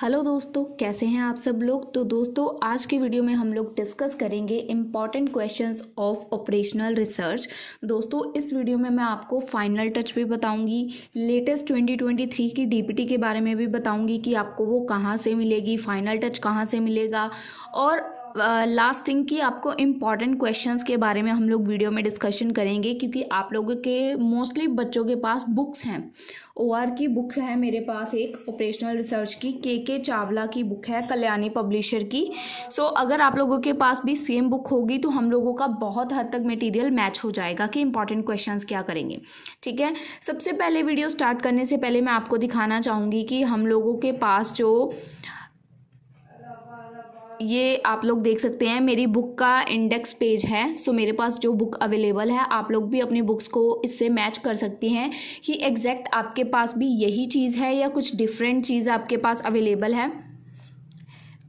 hello दोस्तों कैसे हैं आप सब लोग तो दोस्तों आज की वीडियो में हम लोग डिस्कस करेंगे important questions of operational research दोस्तों इस वीडियो में मैं आपको फाइनल टच भी बताऊंगी लेटेस्ट 2023 की डीपीटी के बारे में भी बताऊंगी कि आपको वो कहाँ से मिलेगी फाइनल टच कहाँ से मिलेगा और लास्ट थिंग कि आपको इम्पॉर्टेंट क्वेश्चंस के बारे में हम लोग वीडियो में डिस्कशन करेंगे क्योंकि आप लोगों के मोस्टली बच्चों के पास बुक्स हैं ओ की बुक्स हैं मेरे पास एक ऑपरेशनल रिसर्च की के के चावला की बुक है कल्याणी पब्लिशर की सो so, अगर आप लोगों के पास भी सेम बुक होगी तो हम लोगों का बहुत हद तक मटीरियल मैच हो जाएगा कि इम्पॉर्टेंट क्वेश्चन क्या करेंगे ठीक है सबसे पहले वीडियो स्टार्ट करने से पहले मैं आपको दिखाना चाहूँगी कि हम लोगों के पास जो ये आप लोग देख सकते हैं मेरी बुक का इंडेक्स पेज है सो मेरे पास जो बुक अवेलेबल है आप लोग भी अपनी बुक्स को इससे मैच कर सकती हैं कि एग्जैक्ट आपके पास भी यही चीज़ है या कुछ डिफरेंट चीज़ आपके पास अवेलेबल है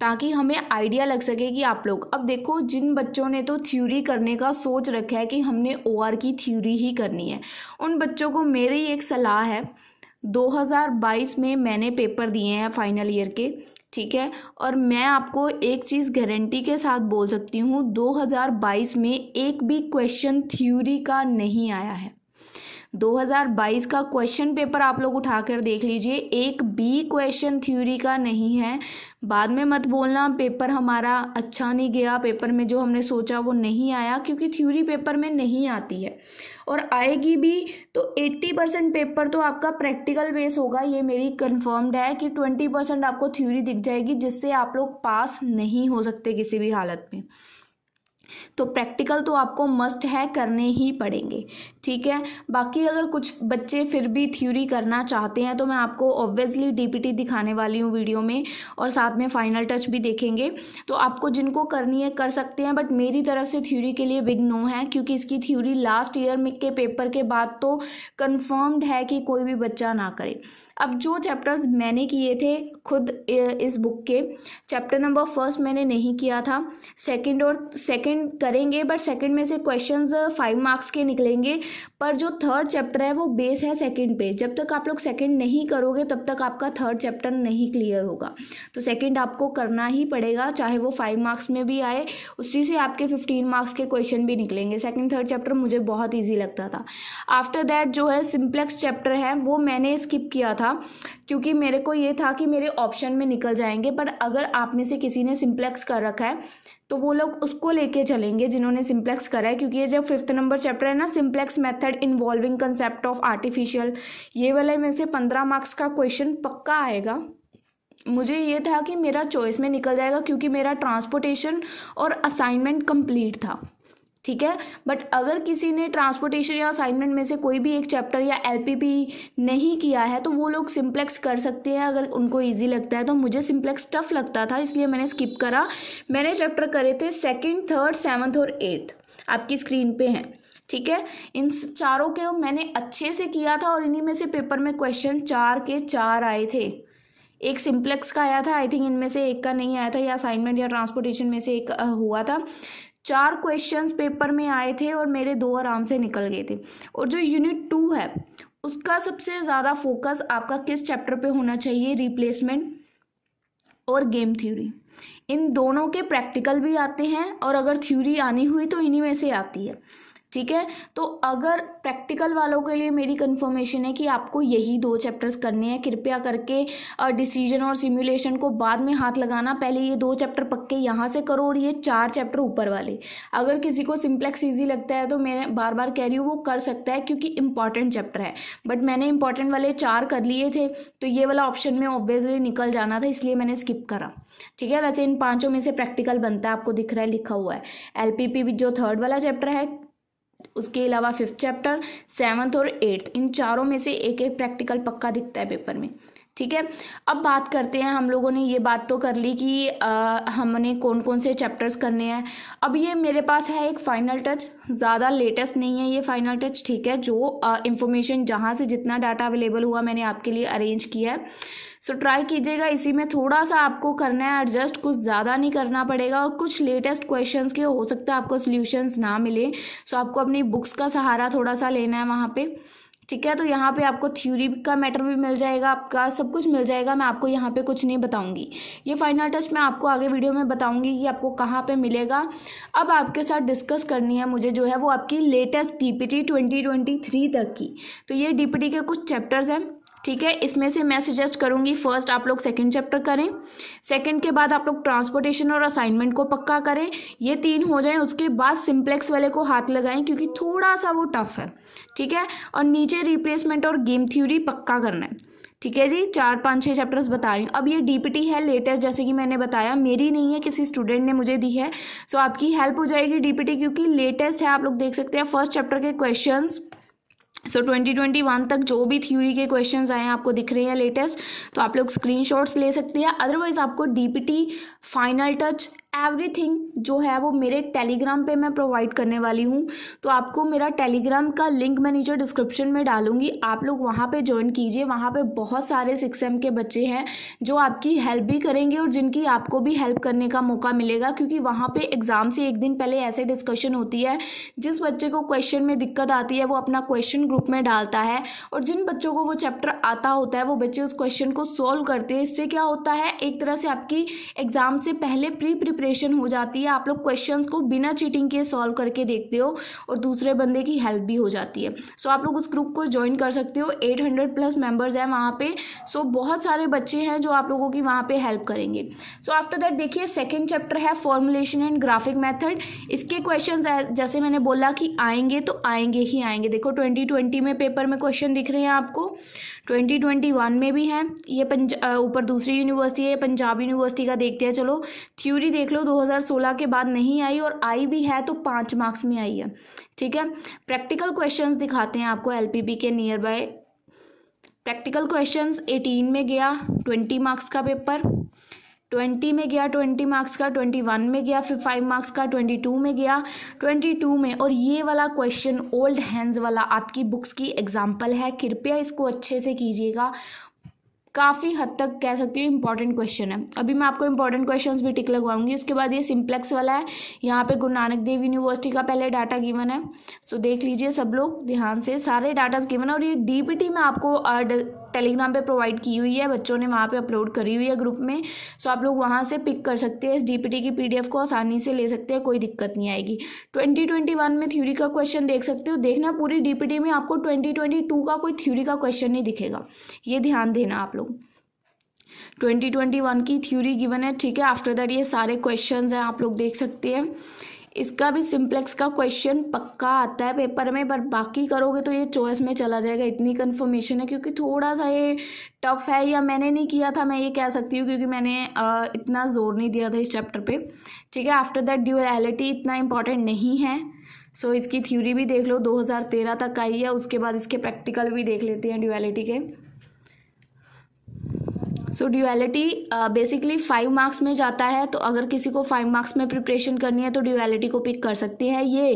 ताकि हमें आइडिया लग सके कि आप लोग अब देखो जिन बच्चों ने तो थ्योरी करने का सोच रखा है कि हमने ओ की थ्योरी ही करनी है उन बच्चों को मेरी एक सलाह है 2022 में मैंने पेपर दिए हैं फाइनल ईयर के ठीक है और मैं आपको एक चीज़ गारंटी के साथ बोल सकती हूँ 2022 में एक भी क्वेश्चन थ्योरी का नहीं आया है 2022 का क्वेश्चन पेपर आप लोग उठाकर देख लीजिए एक बी क्वेश्चन थ्योरी का नहीं है बाद में मत बोलना पेपर हमारा अच्छा नहीं गया पेपर में जो हमने सोचा वो नहीं आया क्योंकि थ्योरी पेपर में नहीं आती है और आएगी भी तो 80 परसेंट पेपर तो आपका प्रैक्टिकल बेस होगा ये मेरी कन्फर्म्ड है कि 20 परसेंट आपको थ्योरी दिख जाएगी जिससे आप लोग पास नहीं हो सकते किसी भी हालत में तो प्रैक्टिकल तो आपको मस्ट है करने ही पड़ेंगे ठीक है बाकी अगर कुछ बच्चे फिर भी थ्योरी करना चाहते हैं तो मैं आपको ऑब्वियसली डीपीटी दिखाने वाली हूँ वीडियो में और साथ में फाइनल टच भी देखेंगे तो आपको जिनको करनी है कर सकते हैं बट मेरी तरफ से थ्योरी के लिए बिग नो है क्योंकि इसकी थ्योरी लास्ट ईयर में के पेपर के बाद तो कन्फर्म्ड है कि कोई भी बच्चा ना करे अब जो चैप्टर्स मैंने किए थे खुद इस बुक के चैप्टर नंबर फर्स्ट मैंने नहीं किया था सेकेंड और सेकेंड करेंगे बट सेकेंड में से क्वेश्चन फाइव मार्क्स के निकलेंगे पर जो थर्ड चैप्टर है वो बेस है सेकेंड पे जब तक आप लोग सेकेंड नहीं करोगे तब तक आपका थर्ड चैप्टर नहीं क्लियर होगा तो सेकेंड आपको करना ही पड़ेगा चाहे वो फाइव मार्क्स में भी आए उसी से आपके फिफ्टीन मार्क्स के क्वेश्चन भी निकलेंगे सेकेंड थर्ड चैप्टर मुझे बहुत ईजी लगता था आफ्टर दैट जो है सिम्प्लेक्स चैप्टर है वो मैंने स्किप किया था क्योंकि मेरे को ये था कि मेरे ऑप्शन में निकल जाएंगे पर अगर आप में से किसी ने सिम्प्लेक्स कर रखा है तो वो लोग उसको लेके चलेंगे जिन्होंने सिम्प्लेक्स करा है क्योंकि ये जब फिफ्थ नंबर चैप्टर है ना simplex method involving concept of artificial ये वाले में से पंद्रह मार्क्स का क्वेश्चन पक्का आएगा मुझे ये था कि मेरा चॉइस में निकल जाएगा क्योंकि मेरा ट्रांसपोर्टेशन और असाइनमेंट कंप्लीट था ठीक है बट अगर किसी ने ट्रांसपोर्टेशन या असाइनमेंट में से कोई भी एक चैप्टर या एल नहीं किया है तो वो लोग सिम्प्लेक्स कर सकते हैं अगर उनको ईजी लगता है तो मुझे सिम्प्लेक्स टफ लगता था इसलिए मैंने स्किप करा मैंने चैप्टर करे थे सेकेंड थर्ड सेवन्थ और एट्थ आपकी स्क्रीन पे हैं ठीक है इन चारों के मैंने अच्छे से किया था और इन्हीं में से पेपर में क्वेश्चन चार के चार आए थे एक सिंप्लेक्स का आया था आई थिंक इनमें से एक का नहीं आया था या असाइनमेंट या ट्रांसपोर्टेशन में से एक हुआ था चार क्वेश्चंस पेपर में आए थे और मेरे दो आराम से निकल गए थे और जो यूनिट टू है उसका सबसे ज़्यादा फोकस आपका किस चैप्टर पे होना चाहिए रिप्लेसमेंट और गेम थ्योरी इन दोनों के प्रैक्टिकल भी आते हैं और अगर थ्योरी आनी हुई तो इन्हीं में से आती है ठीक है तो अगर प्रैक्टिकल वालों के लिए मेरी कन्फर्मेशन है कि आपको यही दो चैप्टर्स करने हैं कृपया करके डिसीजन और सिमुलेशन को बाद में हाथ लगाना पहले ये दो चैप्टर पक्के यहाँ से करो और ये चार चैप्टर ऊपर वाले अगर किसी को सिंप्लेक्स ईजी लगता है तो मैं बार बार कह रही हूँ वो कर सकता है क्योंकि इंपॉर्टेंट चैप्टर है बट मैंने इंपॉर्टेंट वाले चार कर लिए थे तो ये वाला ऑप्शन में ऑब्वियसली निकल जाना था इसलिए मैंने स्किप करा ठीक है वैसे इन पाँचों में से प्रैक्टिकल बनता है आपको दिख रहा है लिखा हुआ है एल भी जो थर्ड वाला चैप्टर है उसके अलावा फिफ्थ चैप्टर सेवन्थ और एट्थ इन चारों में से एक एक प्रैक्टिकल पक्का दिखता है पेपर में ठीक है अब बात करते हैं हम लोगों ने ये बात तो कर ली कि आ, हमने कौन कौन से चैप्टर्स करने हैं अब ये मेरे पास है एक फ़ाइनल टच ज़्यादा लेटेस्ट नहीं है ये फ़ाइनल टच ठीक है जो इन्फॉर्मेशन जहाँ से जितना डाटा अवेलेबल हुआ मैंने आपके लिए अरेंज किया है सो ट्राई कीजिएगा इसी में थोड़ा सा आपको करना है एडजस्ट कुछ ज़्यादा नहीं करना पड़ेगा और कुछ लेटेस्ट क्वेश्चंस के हो सकता है आपको सोल्यूशंस ना मिले सो so, आपको अपनी बुक्स का सहारा थोड़ा सा लेना है वहाँ पे ठीक है तो यहाँ पे आपको थ्योरी का मैटर भी मिल जाएगा आपका सब कुछ मिल जाएगा मैं आपको यहाँ पे कुछ नहीं बताऊँगी ये फाइनल टेस्ट मैं आपको आगे वीडियो में बताऊँगी कि आपको कहाँ पे मिलेगा अब आपके साथ डिस्कस करनी है मुझे जो है वो आपकी latest D P T twenty twenty three तक की तो ये डी पी टी के कुछ चैप्टर्स हैं ठीक है इसमें से मैं सजेस्ट करूंगी फर्स्ट आप लोग सेकंड चैप्टर करें सेकंड के बाद आप लोग ट्रांसपोर्टेशन और असाइनमेंट को पक्का करें ये तीन हो जाएं उसके बाद सिंप्लेक्स वाले को हाथ लगाएं क्योंकि थोड़ा सा वो टफ है ठीक है और नीचे रिप्लेसमेंट और गेम थ्योरी पक्का करना है ठीक है जी चार पाँच छः चैप्टर्स बता रही हूँ अब ये डी है लेटेस्ट जैसे कि मैंने बताया मेरी नहीं है किसी स्टूडेंट ने मुझे दी है सो आपकी हेल्प हो जाएगी डी क्योंकि लेटेस्ट है आप लोग देख सकते हैं फर्स्ट चैप्टर के question so twenty twenty one तक जो भी थ्योरी के क्वेश्चंस आए हैं आपको दिख रहे हैं लेटेस्ट तो आप लोग स्क्रीनशॉट्स ले सकते हैं अदरवाइज आपको डीपीटी फाइनल टच एवरीथिंग जो है वो मेरे टेलीग्राम पे मैं प्रोवाइड करने वाली हूँ तो आपको मेरा टेलीग्राम का लिंक मैं नीचे डिस्क्रिप्शन में डालूंगी आप लोग वहाँ पे ज्वाइन कीजिए वहाँ पे बहुत सारे सिक्स एम के बच्चे हैं जो आपकी हेल्प भी करेंगे और जिनकी आपको भी हेल्प करने का मौका मिलेगा क्योंकि वहाँ पे एग्ज़ाम से एक दिन पहले ऐसे डिस्कशन होती है जिस बच्चे को क्वेश्चन में दिक्कत आती है वो अपना क्वेश्चन ग्रुप में डालता है और जिन बच्चों को वो चैप्टर आता होता है वो बच्चे उस क्वेश्चन को सोल्व करते हैं इससे क्या होता है एक तरह से आपकी एग्ज़ाम से पहले प्री प्रिपरे प्रिपरेशन हो जाती है आप लोग क्वेश्चन को बिना चीटिंग के सॉल्व करके देखते हो और दूसरे बंदे की हेल्प भी हो जाती है सो आप लोग उस ग्रुप को ज्वाइन कर सकते हो एट प्लस मेम्बर्स हैं वहाँ पे सो बहुत सारे बच्चे हैं जो आप लोगों की वहाँ पे हेल्प करेंगे सो आफ्टर दैट देखिए सेकेंड चैप्टर है फॉर्मुलेशन एंड ग्राफिक मैथड इसके क्वेश्चन जैसे मैंने बोला कि आएंगे तो आएंगे ही आएंगे देखो ट्वेंटी ट्वेंटी में पेपर में क्वेश्चन दिख रहे हैं आपको ट्वेंटी ट्वेंटी वन में भी हैं ये ऊपर दूसरी यूनिवर्सिटी है पंजाब यूनिवर्सिटी का देखते हैं चलो थ्योरी देख लो दो हज़ार सोलह के बाद नहीं आई और आई भी है तो पाँच मार्क्स में आई है ठीक है प्रैक्टिकल क्वेश्चन दिखाते हैं आपको एल पी पी के nearby practical question eighteen में गया ट्वेंटी मार्क्स का पेपर ट्वेंटी में गया ट्वेंटी मार्क्स का ट्वेंटी वन में गया फिर फाइव मार्क्स का ट्वेंटी टू में गया ट्वेंटी टू में और ये वाला क्वेश्चन ओल्ड हैंड्स वाला आपकी बुक्स की एग्जाम्पल है कृपया इसको अच्छे से कीजिएगा काफ़ी हद तक कह सकती हूँ इंपॉर्टेंट क्वेश्चन है अभी मैं आपको इंपॉर्टेंट क्वेश्चंस भी टिक लगवाऊंगी उसके बाद ये सिंप्लेक्स वाला है यहाँ पे गुरु नानक देव यूनिवर्सिटी का पहले डाटा गिवन है सो देख लीजिए सब लोग ध्यान से सारे डाटाज गिवन है और ये डीपीटी में आपको टेलीग्राम पे प्रोवाइड की हुई है बच्चों ने वहाँ पे अपलोड करी हुई है ग्रुप में सो आप लोग वहाँ से पिक कर सकते हैं इस डीपीटी की पीडीएफ को आसानी से ले सकते हैं कोई दिक्कत नहीं आएगी 2021 में थ्योरी का क्वेश्चन देख सकते हो देखना पूरी डीपीटी में आपको टू का कोई थ्यूरी का क्वेश्चन नहीं दिखेगा ये ध्यान देना आप लोग 2021 की थ्योरी गिवन है ठीक है आफ्टर दैट ये सारे क्वेश्चंस हैं आप लोग देख सकते हैं इसका भी सिंप्लेक्स का क्वेश्चन पक्का आता है पेपर में पर बाकी करोगे तो ये चॉइस में चला जाएगा इतनी कन्फर्मेशन है क्योंकि थोड़ा सा ये टफ है या मैंने नहीं किया था मैं ये कह सकती हूँ क्योंकि मैंने इतना जोर नहीं दिया था इस चैप्टर पे ठीक है आफ्टर दैट ड्यूएलिटी इतना इंपॉर्टेंट नहीं है सो so, इसकी थ्योरी भी देख लो 2013 तक आई है उसके बाद इसके प्रैक्टिकल भी देख लेते हैं ड्यूएलिटी के so duality basically five marks में जाता है तो अगर किसी को फाइव मार्क्स में प्रिपरेशन करनी है तो ड्यूएलिटी को पिक कर सकते हैं ये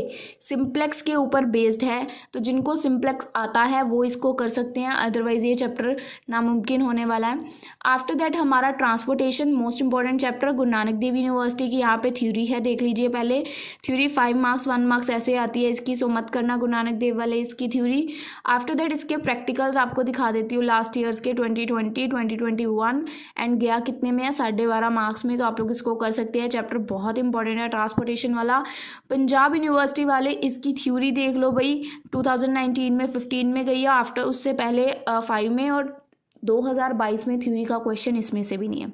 सिम्प्लेक्स के ऊपर बेस्ड है तो जिनको सिम्प्लेक्स आता है वो इसको कर सकते हैं अदरवाइज ये चैप्टर नामुमकिन होने वाला है आफ्टर दैट हमारा transportation most important chapter Guru Nanak देव यूनिवर्सिटी की यहाँ पे थ्यूरी है देख लीजिए पहले theory five marks one marks ऐसे आती है इसकी सो मत करना गुरु नानक देव वाले इसकी थ्यूरी आफ्टर दैट इसके प्रैक्टिकल्स आपको दिखा देती हूँ लास्ट ईयर्स के twenty twenty twenty twenty one and गया कितने में है साढ़े बारह मार्क्स में तो आप लोग इसको कर सकते हैं चैप्टर बहुत इंपॉर्टेंट है ट्रांसपोर्टेशन वाला पंजाब यूनिवर्सिटी वाले इसकी थ्योरी देख लो भाई 2019 में 15 में गई है आफ्टर उससे पहले फाइव uh, में और 2022 में थ्योरी का क्वेश्चन इसमें से भी नहीं है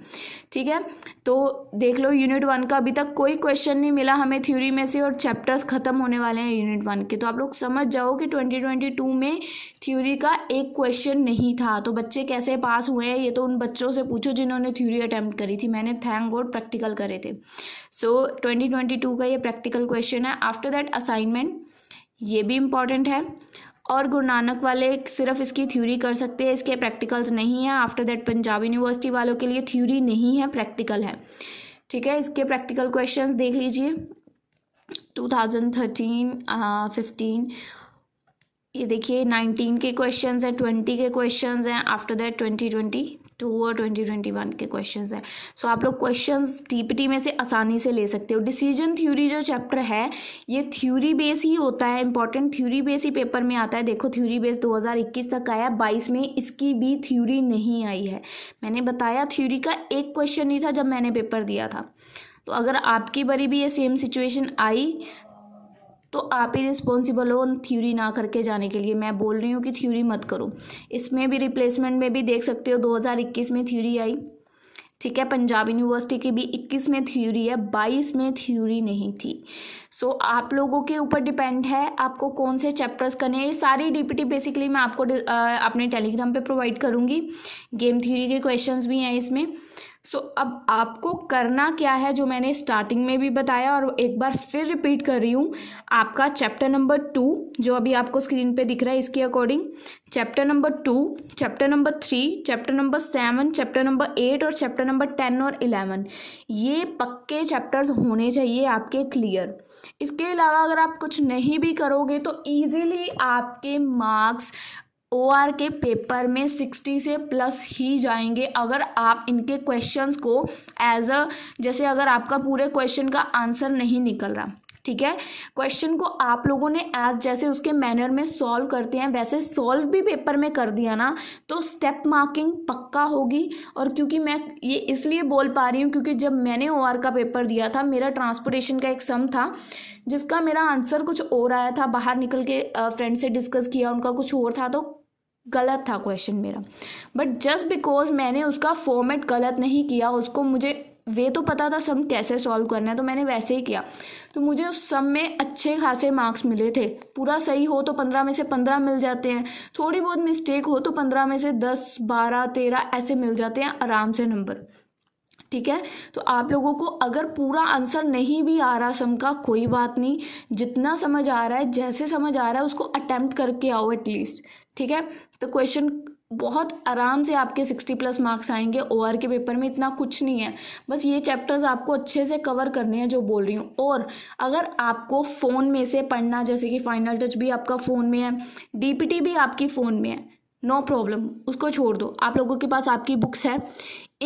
ठीक है तो देख लो यूनिट वन का अभी तक कोई क्वेश्चन नहीं मिला हमें थ्योरी में से और चैप्टर्स ख़त्म होने वाले हैं यूनिट वन के तो आप लोग समझ जाओ कि 2022 में थ्योरी का एक क्वेश्चन नहीं था तो बच्चे कैसे पास हुए हैं ये तो उन बच्चों से पूछो जिन्होंने थ्यूरी अटैम्प्ट करी थी मैंने थैंक गॉड प्रैक्टिकल करे थे सो so, ट्वेंटी का ये प्रैक्टिकल क्वेश्चन है आफ्टर दैट असाइनमेंट ये भी इम्पॉर्टेंट है और गुरु नानक वाले सिर्फ इसकी थ्योरी कर सकते हैं इसके प्रैक्टिकल्स नहीं हैं आफ्टर दैट पंजाब यूनिवर्सिटी वालों के लिए थ्योरी नहीं है प्रैक्टिकल है ठीक है इसके प्रैक्टिकल क्वेश्चंस देख लीजिए 2013 15 uh, ये देखिए 19 के क्वेश्चंस हैं 20 के क्वेश्चंस हैं आफ्टर दैट 2020 टू और ट्वेंटी ट्वेंटी वन के क्वेश्चंस हैं सो आप लोग क्वेश्चंस टीपीटी में से आसानी से ले सकते हो डिसीजन थ्योरी जो चैप्टर है ये थ्योरी बेस ही होता है इंपॉर्टेंट थ्योरी बेस ही पेपर में आता है देखो थ्योरी बेस 2021 तक आया बाईस में इसकी भी थ्योरी नहीं आई है मैंने बताया थ्योरी का एक क्वेश्चन ही था जब मैंने पेपर दिया था तो अगर आपकी बारी भी ये सेम सिचुएशन आई तो आप ही रिस्पॉन्सिबल हो थ्योरी ना करके जाने के लिए मैं बोल रही हूँ कि थ्योरी मत करो इसमें भी रिप्लेसमेंट में भी देख सकते हो 2021 में थ्योरी आई ठीक है पंजाब यूनिवर्सिटी की भी 21 में थ्योरी है 22 में थ्योरी नहीं थी सो so, आप लोगों के ऊपर डिपेंड है आपको कौन से चैप्टर्स करने हैं ये सारी डीपीटी बेसिकली मैं आपको अपने टेलीग्राम पे प्रोवाइड करूँगी गेम थ्योरी के क्वेश्चंस भी हैं इसमें सो so, अब आपको करना क्या है जो मैंने स्टार्टिंग में भी बताया और एक बार फिर रिपीट कर रही हूँ आपका चैप्टर नंबर टू जो अभी आपको स्क्रीन पे दिख रहा है इसके according chapter number two chapter number three chapter number seven chapter number eight और चैप्टर नंबर टेन और इलेवन ये पक्के चैप्टर्स होने चाहिए आपके क्लियर इसके अलावा अगर आप कुछ नहीं भी करोगे तो ईजिली आपके मार्क्स ओ आर के पेपर में सिक्सटी से प्लस ही जाएंगे अगर आप इनके क्वेश्चंस को एज अ जैसे अगर आपका पूरे क्वेश्चन का आंसर नहीं निकल रहा ठीक है क्वेश्चन को आप लोगों ने एज जैसे उसके मैनर में सॉल्व करते हैं वैसे सॉल्व भी पेपर में कर दिया ना तो स्टेप मार्किंग पक्का होगी और क्योंकि मैं ये इसलिए बोल पा रही हूँ क्योंकि जब मैंने ओ का पेपर दिया था मेरा ट्रांसपोर्टेशन का एक सम था जिसका मेरा आंसर कुछ और आया था बाहर निकल के फ्रेंड से डिस्कस किया उनका कुछ और था तो गलत था क्वेश्चन मेरा बट जस्ट बिकॉज मैंने उसका फॉर्मेट गलत नहीं किया उसको मुझे वे तो पता था सम कैसे सॉल्व करना है तो मैंने वैसे ही किया तो मुझे उस सम में अच्छे खासे मार्क्स मिले थे पूरा सही हो तो पंद्रह में से पंद्रह मिल जाते हैं थोड़ी बहुत मिस्टेक हो तो पंद्रह में से दस बारह तेरह ऐसे मिल जाते हैं आराम से नंबर ठीक है तो आप लोगों को अगर पूरा आंसर नहीं भी आ रहा सम का कोई बात नहीं जितना समझ आ रहा है जैसे समझ आ रहा है उसको अटैम्प्ट करके आओ एटलीस्ट ठीक है तो क्वेश्चन बहुत आराम से आपके सिक्सटी प्लस मार्क्स आएंगे ओ के पेपर में इतना कुछ नहीं है बस ये चैप्टर्स आपको अच्छे से कवर करने हैं जो बोल रही हूँ और अगर आपको फ़ोन में से पढ़ना जैसे कि फाइनल टच भी आपका फ़ोन में है टी भी आपकी फ़ोन में है नो no प्रॉब्लम उसको छोड़ दो आप लोगों के पास आपकी बुक्स है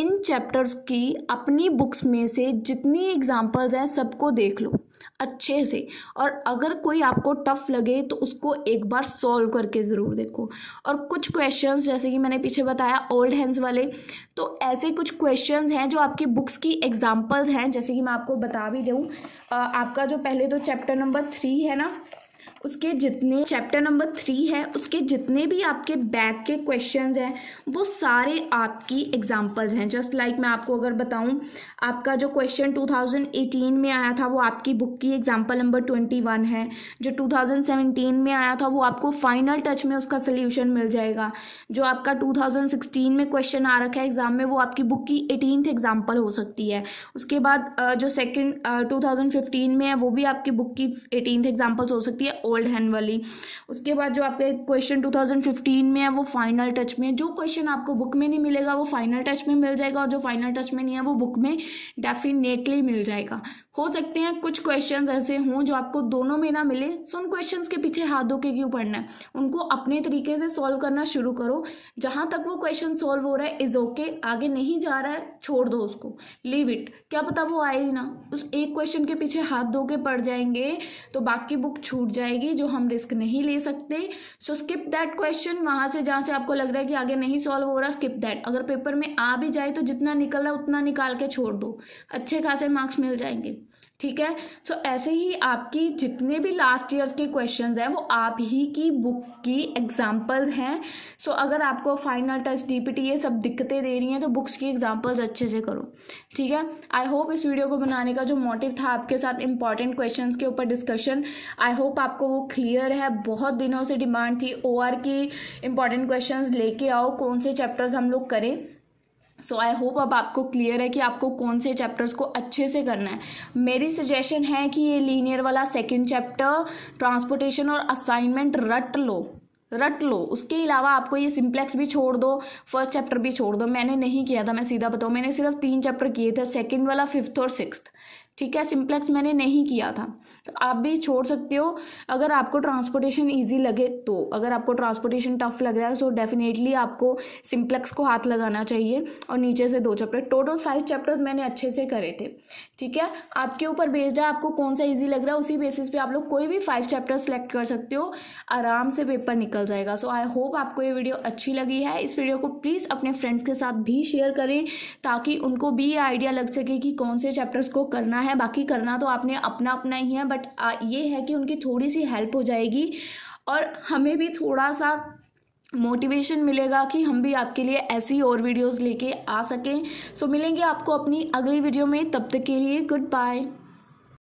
इन चैप्टर्स की अपनी बुक्स में से जितनी एग्जाम्पल्स हैं सबको देख लो अच्छे से और अगर कोई आपको टफ लगे तो उसको एक बार सॉल्व करके ज़रूर देखो और कुछ क्वेश्चंस जैसे कि मैंने पीछे बताया ओल्ड हैंड्स वाले तो ऐसे कुछ क्वेश्चंस हैं जो आपकी बुक्स की एग्जांपल्स हैं जैसे कि मैं आपको बता भी दूँ आपका जो पहले तो चैप्टर नंबर थ्री है ना उसके जितने चैप्टर नंबर थ्री है उसके जितने भी आपके बैक के क्वेश्चंस हैं वो सारे आपकी एग्जांपल्स हैं जस्ट लाइक like मैं आपको अगर बताऊं आपका जो क्वेश्चन 2018 में आया था वो आपकी बुक की एग्जांपल नंबर 21 है जो 2017 में आया था वो आपको फाइनल टच में उसका सोल्यूशन मिल जाएगा जो आपका टू में क्वेश्चन आ रखा है एग्ज़ाम में वो आपकी बुक की एटीनथ एग्जाम्पल हो सकती है उसके बाद जो सेकेंड टू में है वो भी आपकी बुक की एटीनथ एग्जाम्पल्स हो सकती है ओल्ड हैंड वाली उसके बाद जो आपके क्वेश्चन 2015 में है वो फाइनल टच में जो क्वेश्चन आपको बुक में नहीं मिलेगा वो फाइनल टच में मिल जाएगा और जो फाइनल टच में नहीं है वो बुक में डेफिनेटली मिल जाएगा हो सकते हैं कुछ क्वेश्चन ऐसे हों जो आपको दोनों में ना मिले सो उन क्वेश्चन के पीछे हाथ धो के क्यों पढ़ना है उनको अपने तरीके से सॉल्व करना शुरू करो जहाँ तक वो क्वेश्चन सॉल्व हो रहा है इज़ ओके आगे नहीं जा रहा है छोड़ दो उसको लीव इट क्या पता वो आए ही ना उस एक क्वेश्चन के पीछे हाथ धो के पढ़ जाएंगे तो बाकी बुक छूट जाएगी जो हम रिस्क नहीं ले सकते सो स्किप दैट क्वेश्चन वहाँ से जहाँ से आपको लग रहा है कि आगे नहीं सॉल्व हो रहा स्किप दैट अगर पेपर में आ भी जाए तो जितना निकल रहा है उतना निकाल के छोड़ दो अच्छे खासे मार्क्स मिल जाएंगे ठीक है सो so, ऐसे ही आपकी जितने भी लास्ट ईयर्स के क्वेश्चंस हैं वो आप ही की बुक की एग्जांपल्स हैं सो so, अगर आपको फाइनल टच डीपीटी ये सब दिक्कतें दे रही हैं तो बुक्स की एग्जांपल्स अच्छे से करो ठीक है आई होप इस वीडियो को बनाने का जो मोटिव था आपके साथ इंपॉर्टेंट क्वेश्चन के ऊपर डिस्कशन आई होप आपको वो क्लियर है बहुत दिनों से डिमांड थी ओ की इंपॉर्टेंट क्वेश्चन लेके आओ कौन से चैप्टर्स हम लोग करें सो आई होप अब आपको क्लियर है कि आपको कौन से चैप्टर्स को अच्छे से करना है मेरी सजेशन है कि ये लीनियर वाला सेकेंड चैप्टर ट्रांसपोर्टेशन और असाइनमेंट रट लो रट लो उसके अलावा आपको ये सिंप्लेक्स भी छोड़ दो फर्स्ट चैप्टर भी छोड़ दो मैंने नहीं किया था मैं सीधा बताऊँ मैंने सिर्फ तीन चैप्टर किए थे सेकेंड वाला फिफ्थ और सिक्स ठीक है सिंप्लेक्स मैंने नहीं किया था आप भी छोड़ सकते हो अगर आपको ट्रांसपोर्टेशन ईजी लगे तो अगर आपको ट्रांसपोर्टेशन टफ लग रहा है सो डेफिनेटली आपको सिम्प्लेक्स को हाथ लगाना चाहिए और नीचे से दो चैप्टर टोटल फाइव चैप्टर्स मैंने अच्छे से करे थे ठीक है आपके ऊपर बेस्ड है आपको कौन सा ईजी लग रहा है उसी बेसिस पे आप लोग कोई भी फाइव चैप्टर सेलेक्ट कर सकते हो आराम से पेपर निकल जाएगा सो आई होप आपको ये वीडियो अच्छी लगी है इस वीडियो को प्लीज़ अपने फ्रेंड्स के साथ भी शेयर करें ताकि उनको भी ये आइडिया लग सके कि कौन से चैप्टर्स को करना है बाकी करना तो आपने अपना अपना ही है बट बट ये है कि उनकी थोड़ी सी हेल्प हो जाएगी और हमें भी थोड़ा सा मोटिवेशन मिलेगा कि हम भी आपके लिए ऐसी और वीडियोस लेके आ सकें सो मिलेंगे आपको अपनी अगली वीडियो में तब तक के लिए गुड बाय